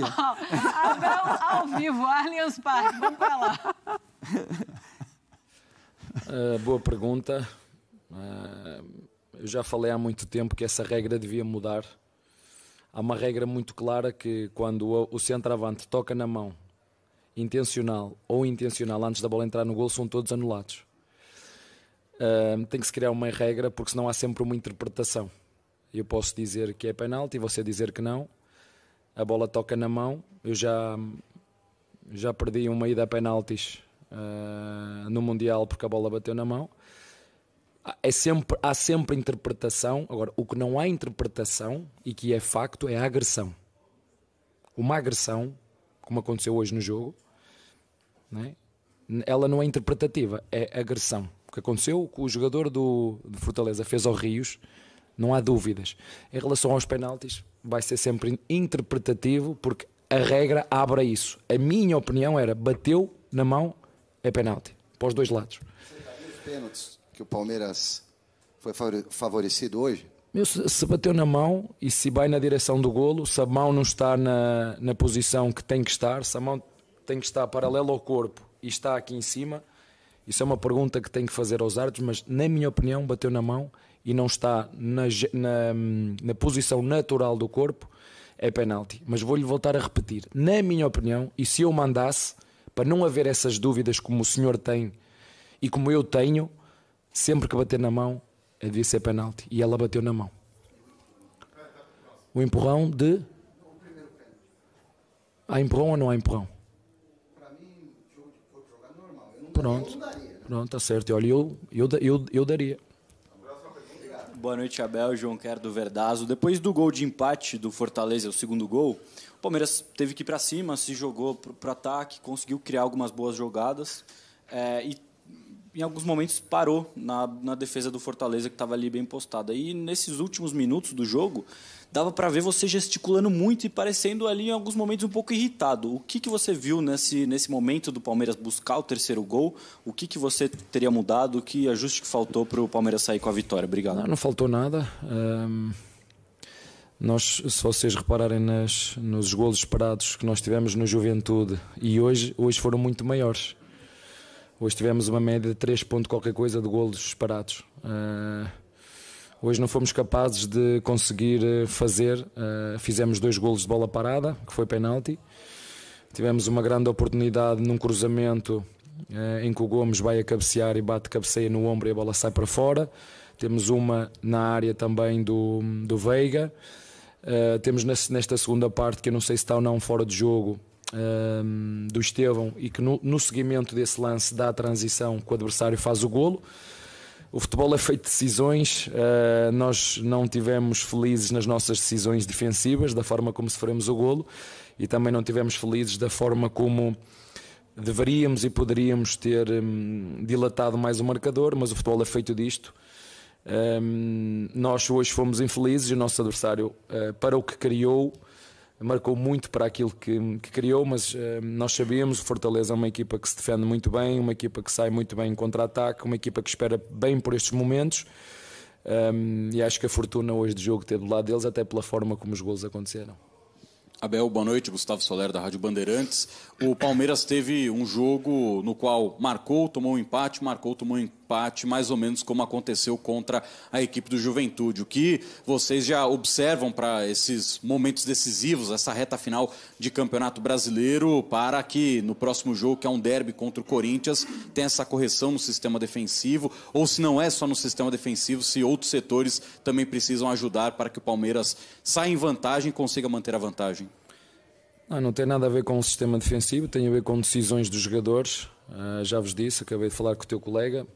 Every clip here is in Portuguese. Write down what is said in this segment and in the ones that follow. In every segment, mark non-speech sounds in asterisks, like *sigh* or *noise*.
Parque. *laughs* Abel ao vivo, Allianz Parque, vamos para lá. Uh, boa pergunta. Uh, eu já falei há muito tempo que essa regra devia mudar. Há uma regra muito clara que quando o, o centroavante toca na mão, intencional ou intencional, antes da bola entrar no gol, são todos anulados. Uh, tem que se criar uma regra porque senão há sempre uma interpretação. Eu posso dizer que é penalti, você dizer que não, a bola toca na mão. Eu já, já perdi uma ida a penaltis uh, no Mundial porque a bola bateu na mão. É sempre, há sempre interpretação. Agora, o que não há interpretação e que é facto é a agressão. Uma agressão, como aconteceu hoje no jogo, né? ela não é interpretativa, é agressão. O que aconteceu, o que o jogador do, do Fortaleza fez ao Rios, não há dúvidas. Em relação aos penaltis, vai ser sempre interpretativo, porque a regra abre isso. A minha opinião era: bateu na mão, é penalti, para os dois lados. pênaltis que o Palmeiras foi favorecido hoje? Meu, se bateu na mão e se vai na direção do golo, se a mão não está na, na posição que tem que estar, se a mão tem que estar paralela ao corpo e está aqui em cima, isso é uma pergunta que tenho que fazer aos árbitros, mas na minha opinião bateu na mão e não está na, na, na posição natural do corpo, é penalti. Mas vou-lhe voltar a repetir. Na minha opinião, e se eu mandasse, para não haver essas dúvidas como o senhor tem e como eu tenho, sempre que bater na mão, devia ser penalti. E ela bateu na mão. O empurrão de. Há empurrão ou não há empurrão? Pronto, pronto, está certo. Olha, eu, eu, eu, eu daria. Boa noite, Abel. João Quer do Verdazo. Depois do gol de empate do Fortaleza, o segundo gol, o Palmeiras teve que ir para cima, se jogou para ataque, conseguiu criar algumas boas jogadas é, e em alguns momentos parou na, na defesa do Fortaleza que estava ali bem postada. E nesses últimos minutos do jogo, dava para ver você gesticulando muito e parecendo ali em alguns momentos um pouco irritado. O que, que você viu nesse, nesse momento do Palmeiras buscar o terceiro gol? O que, que você teria mudado? Que ajuste que faltou para o Palmeiras sair com a vitória? Obrigado. Não, não faltou nada. Um... Nós, se vocês repararem nas, nos golos esperados que nós tivemos no Juventude e hoje, hoje foram muito maiores. Hoje tivemos uma média de 3 pontos qualquer coisa de golos disparados. Uh, ah, hoje não fomos capazes de conseguir eh, fazer. Uh, fizemos dois golos de bola parada, que foi penalti. Tivemos uma grande oportunidade num cruzamento uh, em que o Gomes vai a cabecear e bate cabeceia no ombro e a bola sai para fora. Temos uma na área também do, do Veiga. Ah, temos nesta segunda parte, que eu não sei se está ou não fora de jogo, um, do Estevão e que no, no seguimento desse lance dá a transição que o adversário faz o golo. O futebol é feito de decisões, uh, nós não tivemos felizes nas nossas decisões defensivas, da forma como sofremos o golo, e também não tivemos felizes da forma como deveríamos e poderíamos ter um, dilatado mais o marcador, mas o futebol é feito disto. Um, nós hoje fomos infelizes e o nosso adversário, uh, para o que criou, marcou muito para aquilo que, que criou, mas eh, nós sabíamos, o Fortaleza é uma equipa que se defende muito bem, uma equipa que sai muito bem em contra-ataque, uma equipa que espera bem por estes momentos. Um, ehm, e acho que a fortuna hoje de jogo ter do lado deles, até pela forma como os gols aconteceram. Abel, boa noite. Gustavo Soler, da Rádio Bandeirantes. O Palmeiras teve um jogo no qual marcou, tomou um empate, marcou, tomou um empate, mais ou menos como aconteceu contra a equipe do Juventude. O que vocês já observam para esses momentos decisivos, essa reta final de Campeonato Brasileiro, para que no próximo jogo, que é um derby contra o Corinthians, tenha essa correção no sistema defensivo, ou se não é só no sistema defensivo, se outros setores também precisam ajudar para que o Palmeiras saia em vantagem e consiga manter a vantagem. Não, ah, não, tem nada a ver com o sistema defensivo, tem a ver com decisões dos jogadores. Uh, já vos disse, acabei de falar com o teu colega.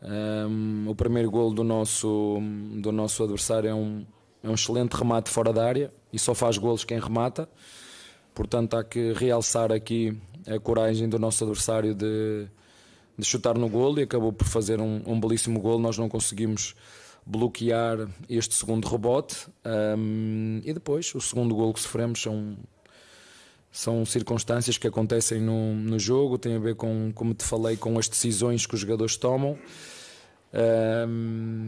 Um, o primeiro golo do nosso, do nosso adversário é um, é um excelente remate fora da área e só faz golos quem remata. Portanto, há que realçar aqui a coragem do nosso adversário de, de chutar no golo e acabou por fazer um, um belíssimo golo. Nós não conseguimos bloquear este segundo rebote um, e depois o segundo golo que sofremos é um são circunstâncias que acontecem no, no jogo, tem a ver com, como te falei, com as decisões que os jogadores tomam.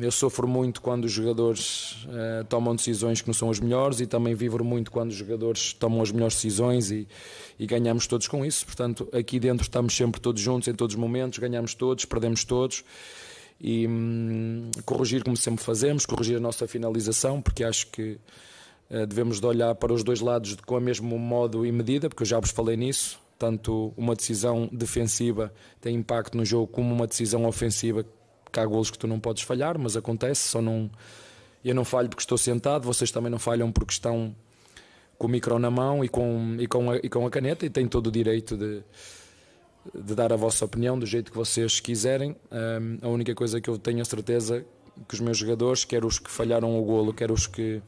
Eu sofro muito quando os jogadores eh, tomam decisões que não são as melhores e também vivo muito quando os jogadores tomam as melhores decisões e, e ganhamos todos com isso. Portanto, aqui dentro estamos sempre todos juntos em todos os momentos, ganhamos todos, perdemos todos e hum, corrigir como sempre fazemos, corrigir a nossa finalização, porque acho que eh, devemos de olhar para os dois lados com o mesmo modo e medida, porque eu já vos falei nisso. Tanto uma decisão defensiva tem impacto no jogo, como uma decisão ofensiva, que há golos que tu não podes falhar, mas acontece. Só não, eu não falho porque estou sentado, vocês também não falham porque estão com o micro na mão e com, e com, a, e com a caneta, e têm todo o direito de, de dar a vossa opinião do jeito que vocês quiserem. Um, a única coisa que eu tenho a certeza que os meus jogadores, quer os que falharam o golo, quer os que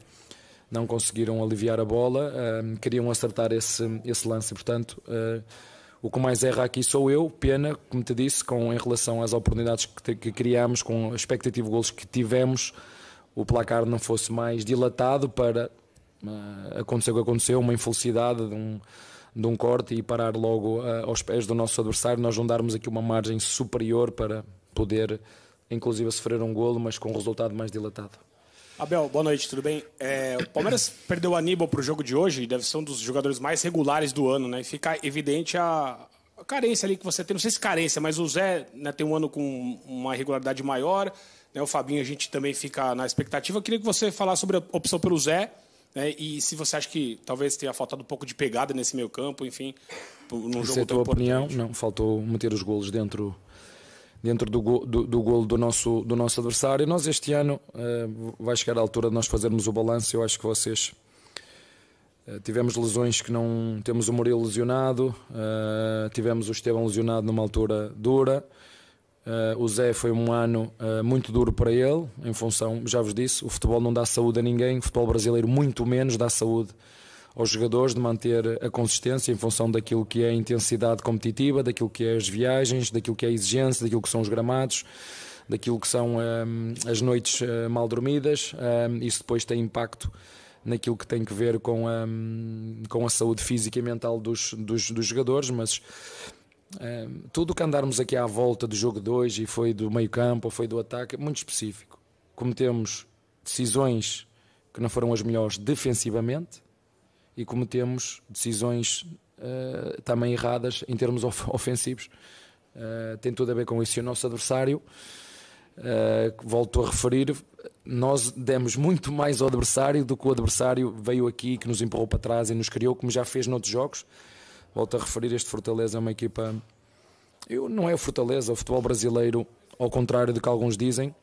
não conseguiram aliviar a bola, uh, queriam acertar esse, esse lance, portanto. Uh, o que mais erra aqui sou eu, pena, como te disse, com, em relação às oportunidades que, que criámos, com o expectativo de golos que tivemos, o placar não fosse mais dilatado para uh, acontecer o que aconteceu, uma infelicidade de um, de um corte e parar logo uh, aos pés do nosso adversário, nós não darmos aqui uma margem superior para poder, inclusive, sofrer um golo, mas com um resultado mais dilatado. Abel, boa noite, tudo bem? É, o Palmeiras perdeu o Aníbal para o jogo de hoje, deve ser um dos jogadores mais regulares do ano, né? E fica evidente a, a carência ali que você tem, não sei se carência, mas o Zé né, tem um ano com uma regularidade maior, né? o Fabinho a gente também fica na expectativa. Eu queria que você falasse sobre a opção pelo Zé, né? e se você acha que talvez tenha faltado um pouco de pegada nesse meio campo, enfim, num jogo é a opinião? Não, faltou meter os golos dentro dentro do, go, do, do golo do nosso, do nosso adversário. Nós este ano eh, vai chegar a altura de nós fazermos o balanço. Eu acho que vocês eh, tivemos lesões que não temos o Murilo lesionado, eh, tivemos o Estevão lesionado numa altura dura. o Zé foi um ano muito duro para ele, em função, já vos disse, o futebol não dá saúde a ninguém, o futebol brasileiro muito menos dá saúde aos jogadores de manter a consistência em função daquilo que é a intensidade competitiva, daquilo que é as viagens, daquilo que é a exigência, daquilo que são os gramados daquilo que são hum, as noites hum, mal dormidas. Hum, isso depois tem impacto naquilo que tem que ver com a, com a saúde física e mental dos, dos, dos jogadores, mas. tudo o que andarmos aqui à volta do jogo 2 e foi do meio campo ou foi do ataque, é muito específico. Cometemos decisões que não foram as melhores defensivamente, e cometemos decisões uh, também erradas em termos of ofensivos. Uh, tem tudo a ver com isso. E o nosso adversário, uh, volto a referir, nós demos muito mais ao adversário do que o adversário veio aqui, que nos empurrou para trás e nos criou, como já fez noutros jogos. Volto a referir, este Fortaleza é uma equipa. Eu, não é o Fortaleza, o futebol brasileiro, ao contrário do que alguns dizem,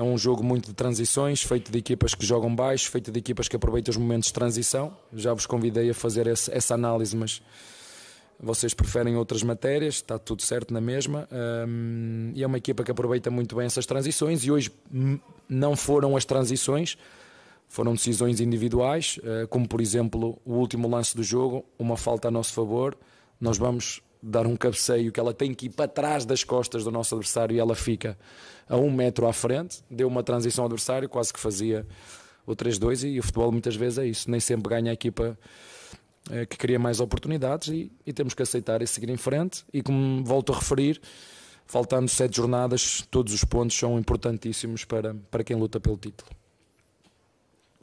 é um jogo muito de transições, feito de equipas que jogam baixo, feito de equipas que aproveitam os momentos de transição. Já vos convidei a fazer esse, essa análise, mas vocês preferem outras matérias, está tudo certo na mesma. Um, e é uma equipa que aproveita muito bem essas transições e hoje não foram as transições, foram decisões individuais, ah, como por exemplo o último lance do jogo, uma falta a nosso favor. Nós vamos dar um cabeceio que ela tem que ir para trás das costas do nosso adversário e ela fica a um metro à frente, deu uma transição ao adversário, quase que fazia o 3-2 e o futebol muitas vezes é isso, nem sempre ganha a equipa eh, que cria mais oportunidades e, e temos que aceitar e seguir em frente e como volto a referir, faltando sete jornadas, todos os pontos são importantíssimos para, para quem luta pelo título.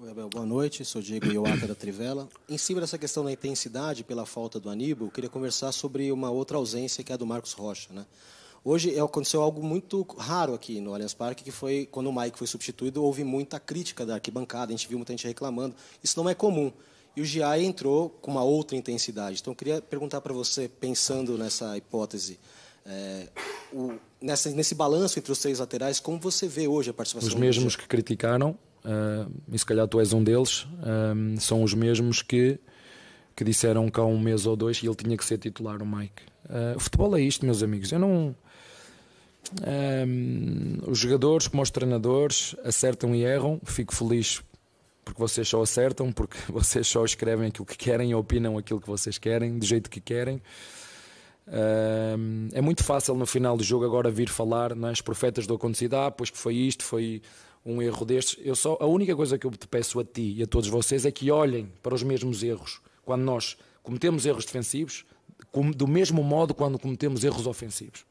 Abel, boa noite. Sou Diego Ioata da Trivela. Em cima dessa questão da intensidade pela falta do Aníbal, queria conversar sobre uma outra ausência, que é a do Marcos Rocha. Né? Hoje é, aconteceu algo muito raro aqui no Allianz Parque, que foi quando o Mike foi substituído, houve muita crítica da arquibancada, a gente viu muita gente reclamando. Isso não é comum. E o GI entrou com uma outra intensidade. Então, eu queria perguntar para você, pensando nessa hipótese, é, o, nessa, nesse balanço entre os três laterais, como você vê hoje a participação? Os mesmos que criticaram uh, e se calhar tu és um deles, uh, são os mesmos que, que disseram que há um mês ou dois e ele tinha que ser titular o Mike. Uh, o futebol é isto, meus amigos. Eu não. os jogadores, como os treinadores, acertam e erram. Fico feliz porque vocês só acertam, porque *laughs* vocês só escrevem aquilo que querem, opinam aquilo que vocês querem, do jeito que querem. Uh, é muito fácil no final do jogo agora vir falar, não é? os profetas do acontecido, ah, pois que foi isto, foi um erro destes. Eu só, a única coisa que eu te peço a ti e a todos vocês é que olhem para os mesmos erros quando nós cometemos erros defensivos, do mesmo modo quando cometemos erros ofensivos.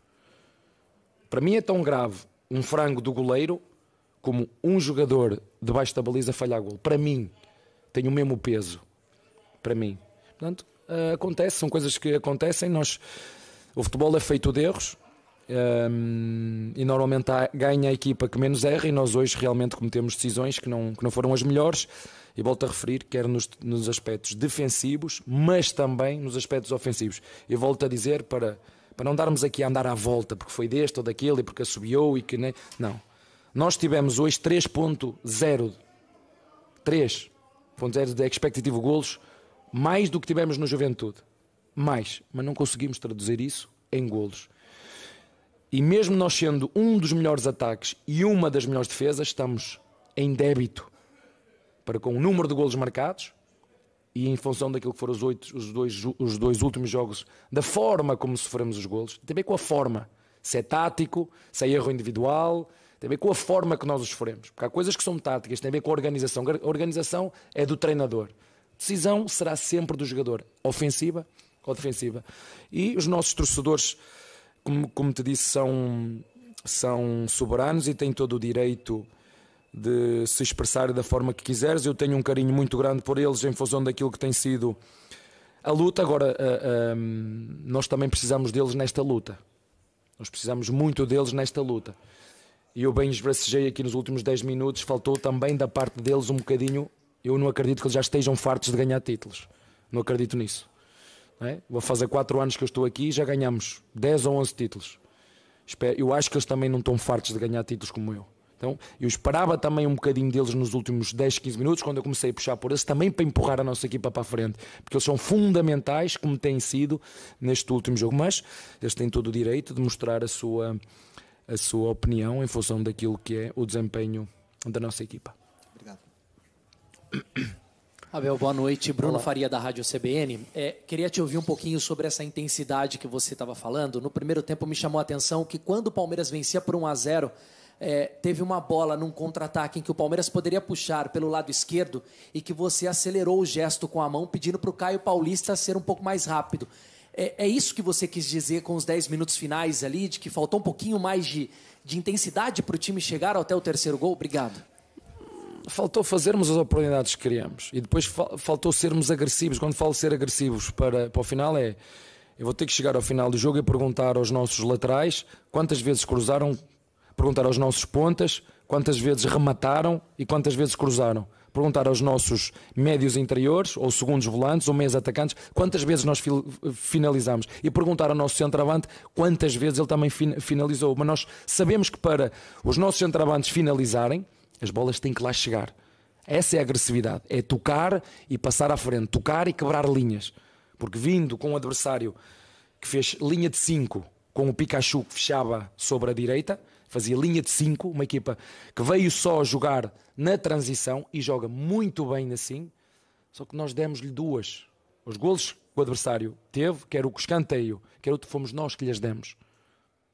Para mim é tão grave um frango do goleiro como um jogador debaixo da baliza falhar gol. Para mim, tem o mesmo peso. Para mim. Portanto, eh, acontece, são coisas que acontecem. Nós, o futebol é feito de erros um, e normalmente há, ganha a equipa que menos erra, e nós hoje realmente cometemos decisões que não, que não foram as melhores. E volto a referir, quer nos, nos aspectos defensivos, mas também nos aspectos ofensivos. E volto a dizer, para, para não darmos aqui a andar à volta, porque foi deste ou daquele, e porque assobiou e que nem. Não. Nós tivemos hoje 3.0, 3.0 de expectative golos, mais do que tivemos no Juventude. Mais. Mas não conseguimos traduzir isso em golos. E mesmo nós sendo um dos melhores ataques e uma das melhores defesas, estamos em débito para com o número de golos marcados e em função daquilo que foram os, oito, os, dois, os dois últimos jogos, da forma como sofremos os golos, também com a forma. Se é tático, se é erro individual, tem a ver com a forma que nós os sofremos. Porque há coisas que são táticas, tem a ver com a organização. A organização é do treinador. A decisão será sempre do jogador, ofensiva ou defensiva. E os nossos torcedores como, como te disse, são, são soberanos e têm todo o direito de se expressar da forma que quiseres. Eu tenho um carinho muito grande por eles em função daquilo que tem sido a luta. Agora, a, ah, a, ah, nós também precisamos deles nesta luta. Nós precisamos muito deles nesta luta. E eu bem esbracejei aqui nos últimos 10 minutos. Faltou também da parte deles um bocadinho. Eu não acredito que eles já estejam fartos de ganhar títulos. Não acredito nisso. É? Vou fazer 4 anos que eu estou aqui e já ganhamos 10 ou 11 títulos. Eu acho que eles também não estão fartos de ganhar títulos como eu. Então, eu esperava também um bocadinho deles nos últimos 10, 15 minutos, quando eu comecei a puxar por eles, também para empurrar a nossa equipa para a frente, porque eles são fundamentais, como têm sido neste último jogo. Mas eles têm todo o direito de mostrar a sua, a sua opinião em função daquilo que é o desempenho da nossa equipa. Obrigado. Abel, boa noite. Bruno Olá. Faria, da Rádio CBN. É, queria te ouvir um pouquinho sobre essa intensidade que você estava falando. No primeiro tempo me chamou a atenção que quando o Palmeiras vencia por 1 a 0 é, teve uma bola num contra-ataque em que o Palmeiras poderia puxar pelo lado esquerdo e que você acelerou o gesto com a mão, pedindo para o Caio Paulista ser um pouco mais rápido. É, é, isso que você quis dizer com os 10 minutos finais ali, de que faltou um pouquinho mais de, de intensidade para o time chegar até o terceiro gol? Obrigado faltou fazermos as oportunidades que criamos e depois faltou sermos agressivos. Quando falo ser agressivos para, para o final é eu vou ter que chegar ao final do jogo e perguntar aos nossos laterais quantas vezes cruzaram, perguntar aos nossos pontas quantas vezes remataram e quantas vezes cruzaram. Perguntar aos nossos médios interiores, ou segundos volantes, ou meias atacantes, quantas vezes nós finalizamos. E perguntar ao nosso centroavante quantas vezes ele também finalizou. Mas nós sabemos que para os nossos centroavantes finalizarem, as bolas têm que lá chegar. Essa é a agressividade. É tocar e passar à frente, tocar e quebrar linhas. Porque vindo com um adversário que fez linha de 5 com o Pikachu que fechava sobre a direita, fazia linha de 5, uma equipa que veio só jogar na transição e joga muito bem assim, só que nós demos-lhe duas. Os golos que o adversário teve, quer o escanteio, quer que fomos nós que lhes demos.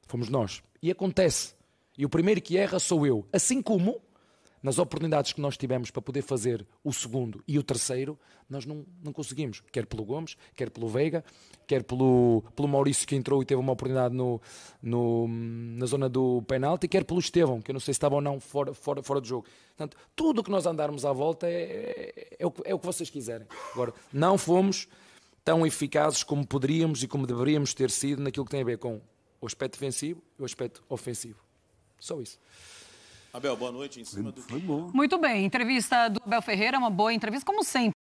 Fomos nós. E acontece. E o primeiro que erra sou eu. Assim como nas oportunidades que nós tivemos para poder fazer o segundo e o terceiro, nós não, não conseguimos. Quer pelo Gomes, quer pelo Veiga, quer pelo, pelo Maurício que entrou e teve uma oportunidade no, no, na zona do penalti, quer pelo Estevão, que eu não sei se estava ou não fora, fora, fora do jogo. Portanto, tudo o que nós andarmos à volta é, é, é, o, é o que vocês quiserem. Agora, não fomos tão eficazes como poderíamos e como deveríamos ter sido naquilo que tem a ver com o aspecto defensivo e o aspecto ofensivo. Só isso. Abel, boa noite. Em cima do... foi bom. Muito bem, entrevista do Abel Ferreira, uma boa entrevista, como sempre.